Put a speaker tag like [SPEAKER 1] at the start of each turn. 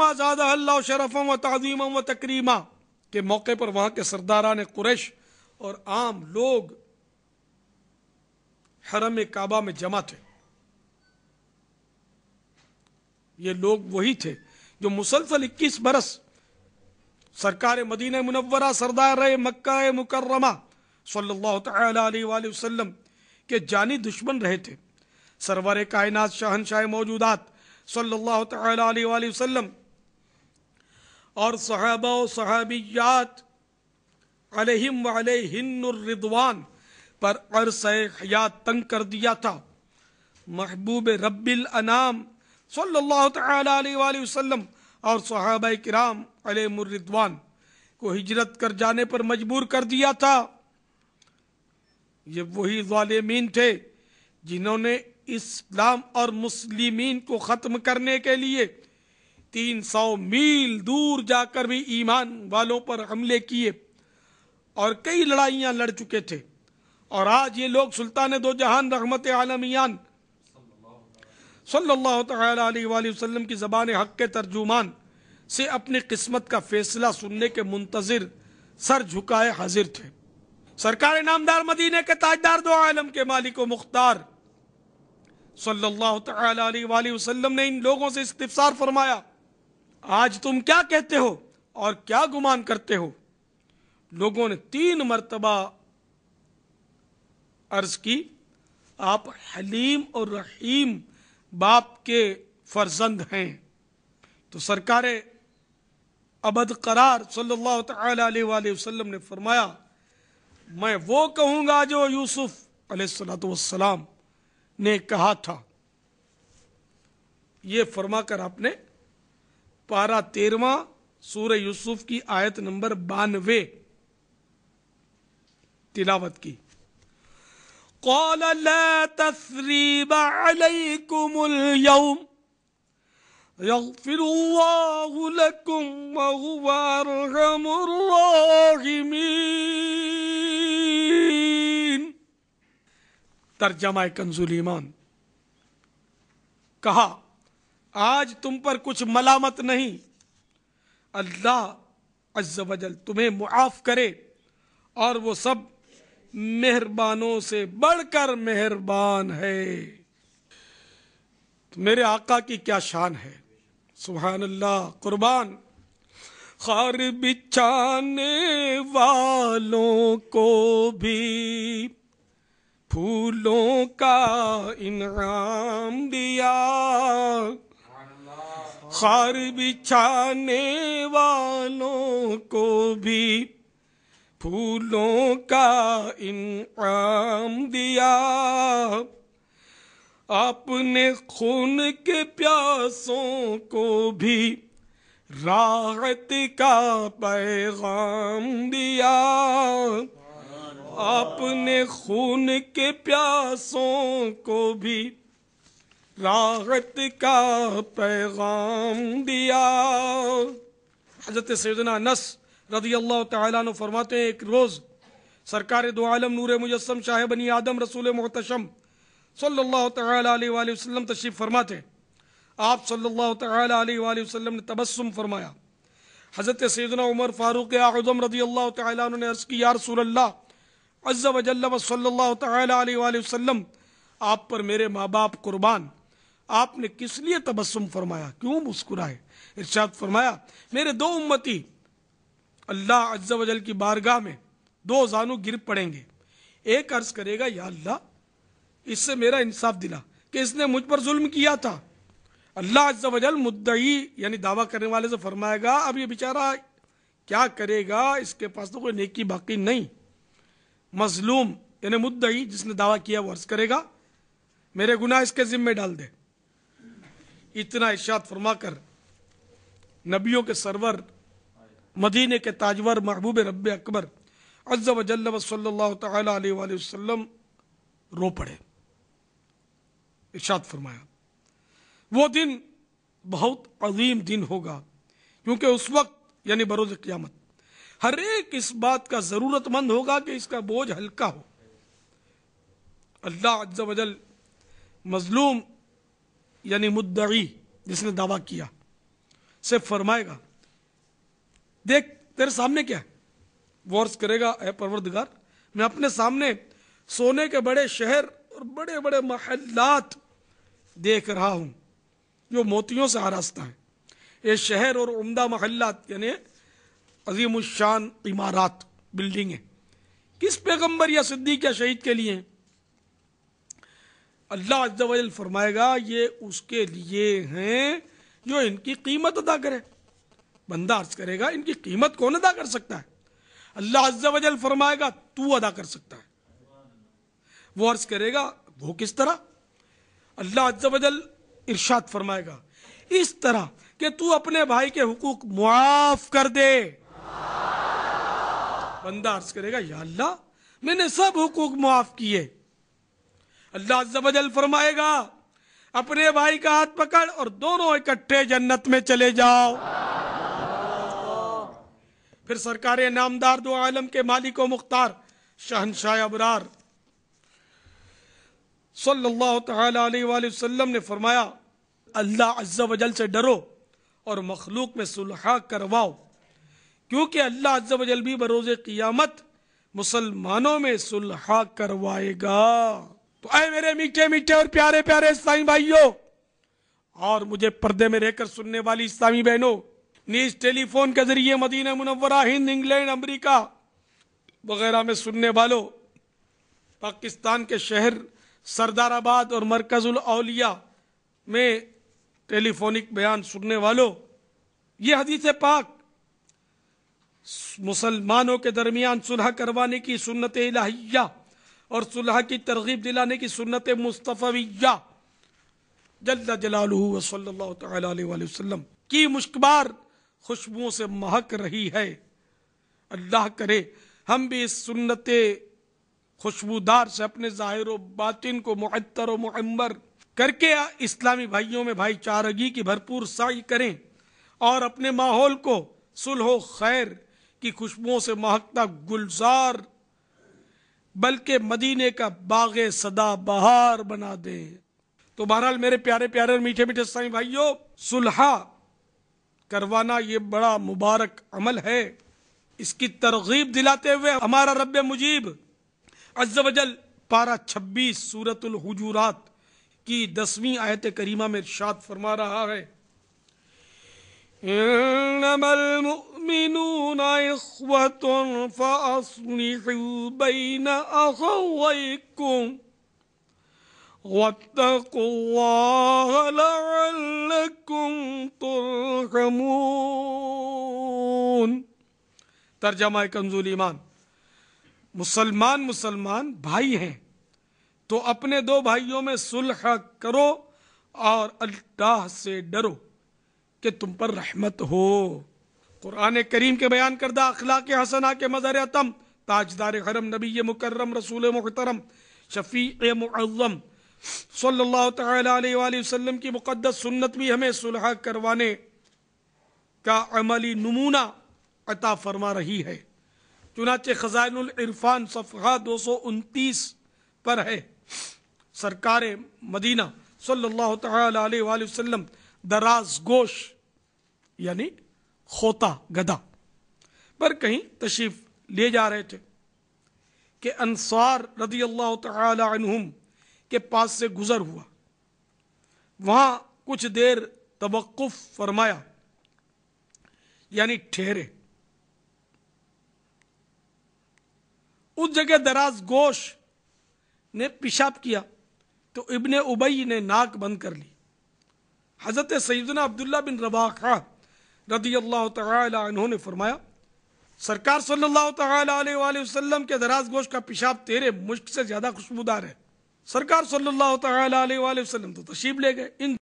[SPEAKER 1] ज़्यादा अल्लाह शरफ़म व तज़ीम व तकरीमा के मौके पर वहां के ने कुरैश और आम लोग हरम काबा में जमा थे ये लोग वही थे जो मुसलसल इक्कीस बरस सरकार मदीन मुनवरा सरदार मक्का मुकर्रमा सल्लल्लाहु अलैहि वसल्लम के जानी दुश्मन रहे थे सरवर कायनात शाहनशाह मौजूदात सल्लल्लाहु अलैहि वसल्लम और सहाबा सहाबियात अलहिम वालहिनरिदवान पर अरस हयात तंग कर दिया था महबूब रब्बिल अनाम सल्लल्लाहु वसल्लम और सहाब कराम अलमरिदवान को हिजरत कर जाने पर मजबूर कर दिया था ये वही वालमीन थे जिन्होंने इस्लाम और मुस्लिमीन को ख़त्म करने के लिए तीन सौ मील दूर जाकर भी ईमान वालों पर हमले किए और कई लड़ाइयां लड़ चुके थे और आज ये लोग सुल्तान दो जहान रहमत आलमियान सल्लल्लाहु अलैहि वसल्लम की ज़बान हक के तर्जुमान से अपनी किस्मत का फैसला सुनने के मुंतज़र सर झुकाए हाजिर थे सरकार नामदार मदीने के ताजदार दो आलम के मालिक मुख्तार सल्लल्लाहु अलैहि वसल्लम ने इन लोगों से इस्तफसार फरमाया आज तुम क्या कहते हो और क्या गुमान करते हो लोगों ने तीन मरतबा अर्ज की आप हलीम और रहीम बाप के फर्जंद हैं तो सरकार अबद करार सल्ला वसलम ने फरमाया मैं वो कहूँगा जो यूसुफ अलैहिस्सलाम ने कहा था ये फरमा कर आपने पारा तेरवा सूर यूसुफ की आयत नंबर बानवे तिलावत की قال لا تثريب عليكم اليوم يغفر الله لكم وهو أرحم الراحمين ترجمه كنز ईमान कहा आज तुम पर कुछ मलामत नहीं अल्लाह अज्जल तुम्हें मुआफ़ करे और वो सब मेहरबानों से बढ़कर मेहरबान है तो मेरे आका की क्या शान है सुबहान अल्लाह कुर्बान खार बिछाने वालों को भी फूलों का इनाम दिया खार बिछाने वालों को भी फूलों का इनाम दिया आपने खून के प्यासों को भी राहत का पैगाम दिया आपने खून के प्यासों को भी लारत का पैगाम दिया हजरत सैदना नस रदी अल्लाह तु फरमाते हैं एक रोज़ सरकार दो आलम नूर मुजस्म शाह बनी आदम रसूल मोहतशम सल्लाम तशीफ वसल्लम तशरीफ़ फरमाते आप सल्लल्लाहु अलैहि वसल्लम ने तबस्सुम फरमाया हज़रत सैदना उमर फ़ारूक आज़म रदी अल्लाह तु ने अर्ज़ की रसूल अल्लाह सल्लल्लाहु अलैहि वसल्लम आप पर मेरे माँ बाप कुर्बान आपने किस लिए तबस्म फरमाया क्यों मुस्कुराए इर्शाद फरमाया मेरे दो उम्मती अल्लाह अज्जा वजल की बारगाह में दो जानू गिर पड़ेंगे एक अर्ज करेगा या अल्लाह इससे मेरा इंसाफ दिला कि इसने मुझ पर जुल्म किया था अल्लाह अज्जा वजल मुद्दई यानी दावा करने वाले से फरमाएगा अब ये बेचारा क्या करेगा इसके पास तो कोई नेकी बाकी नहीं मजलूम यानी मुद्दई जिसने दावा किया वो अर्ज करेगा मेरे गुनाह इसके जिम्मे डाल दे इतना इशात फरमाकर नबियों के सरवर मदीने के ताजवर महबूब रब अकबर अज्जा रो पड़े इशात फरमाया वो दिन बहुत अजीम दिन होगा क्योंकि उस वक्त यानी बरोज क़्यामत हर एक इस बात का ज़रूरतमंद होगा कि इसका बोझ हल्का हो अल्लाह अज्जा वजल मजलूम यानी मुद्दई जिसने दावा किया से फरमाएगा देख तेरे सामने क्या है करेगा ए परवरदगार मैं अपने सामने सोने के बड़े शहर और बड़े बड़े महल्लात देख रहा हूं जो मोतियों से आरास्ता है ये शहर और उम्दा महल्लात यानी अजीम शान इमारत है किस पैगंबर या सिद्दीक या शहीद के लिए है? अल्लाह अजल फरमाएगा ये उसके लिए हैं जो इनकी कीमत अदा करे बंदा अर्ज करेगा इनकी कीमत कौन अदा कर सकता है अल्लाह वजल फरमाएगा तू अदा कर सकता है वो अर्ज करेगा वो किस तरह अल्लाह अज्जल इर्शाद फरमाएगा इस तरह कि तू अपने भाई के हुकूक मुआफ कर दे बंदा अर्ज करेगा या अल्लाह मैंने सब हुकूक मुआफ किए अल्लाह जबल फरमाएगा अपने भाई का हाथ पकड़ और दोनों इकट्ठे जन्नत में चले जाओ फिर सरकार नामदार दो आलम के मालिको मुख्तार शहनशाह अबरार सल्लाम ने फरमाया अल्लाह अज्जा वजल से डरो और मखलूक में सुलहा करवाओ क्योंकि अल्लाह अज्जा वजल भी बरोज़ क़ियामत मुसलमानों में सुलहा करवाएगा तो आए मेरे मीठे मीठे और प्यारे प्यारे इस्लामी भाइयों और मुझे पर्दे में रहकर सुनने वाली इस्लामी बहनों नीज टेलीफोन के जरिए Medina Munawwara Hind England America वगैरह में सुनने वालों पाकिस्तान के शहर सरदाराबाद और मरकजुल अलिया में टेलीफोनिक बयान सुनने वालों ये हदीस पाक मुसलमानों के दरमियान सुलह करवाने की सुन्नत इलाहिया और सुलह की तरगीब दिलाने की सुनत मुस्तफ़विया जल्द जलालू की मुश्कबार खुशबुओं से महक रही है अल्लाह करे हम भी इस सुन्नत खुशबूदार से अपने ज़ाहिर बातिन को मअतर वम्बर करके इस्लामी भाइयों में भाईचारगी की भरपूर साई करें और अपने माहौल को सुलह खैर की खुशबुओं से महकता गुलजार बल्कि मदीने का बाग सदा बहार बना दे तो बहरहाल मेरे प्यारे प्यारे और मीठे मीठे साई भाइयों सुलहा करवाना ये बड़ा मुबारक अमल है इसकी तरगीब दिलाते हुए हमारा रब मुजीब अज्जल पारा छब्बीस सूरतुल हजूरात की दसवीं आयत करीमा में शाद फरमा रहा है المؤمنون إخوة فأصلحوا بين أخويكم واتقوا الله لعلكم ترحمون तर्जमा कंजूल ईमान मुसलमान मुसलमान भाई हैं तो अपने दो भाइयों में सुलह करो और अल्लाह से डरो कि तुम पर रहमत हो कुरान करीम के बयान करदा अखलाक हसना के मज़र अतम ताजदार हरम नबी मुकर्रम रसूल मुहतरम शफ़ी मुअम सल्ला की मुक़दस सुन्नत भी हमें सुलह करवाने का अमली नमूना अता फरमा रही है चुनाचे ख़जानफ़ान सफहा दो सौ उनतीस पर है सरकार मदीना सल्ला दराज गोश यानी खोता गदा पर कहीं तशरीफ ले जा रहे थे कि अंसार रदी अल्लाह तुम के पास से गुज़र हुआ वहां कुछ देर तबक्फ फरमाया यानी ठहरे उस जगह दराज गोश ने पिशाब किया तो इबन उबई ने नाक बंद कर ली हज़रत सईदना अब्दुल्ला बिन रबाखा रदी अल्लाह तहों फरमाया सरकार सल्लल्लाहु अलैहि वसल्लम के दराज गोश का पेशाब तेरे मुश्क से ज़्यादा खुशबूदार है सरकार सल्लल्लाहु अलैहि वसल्लम तो तशीब ले गए इन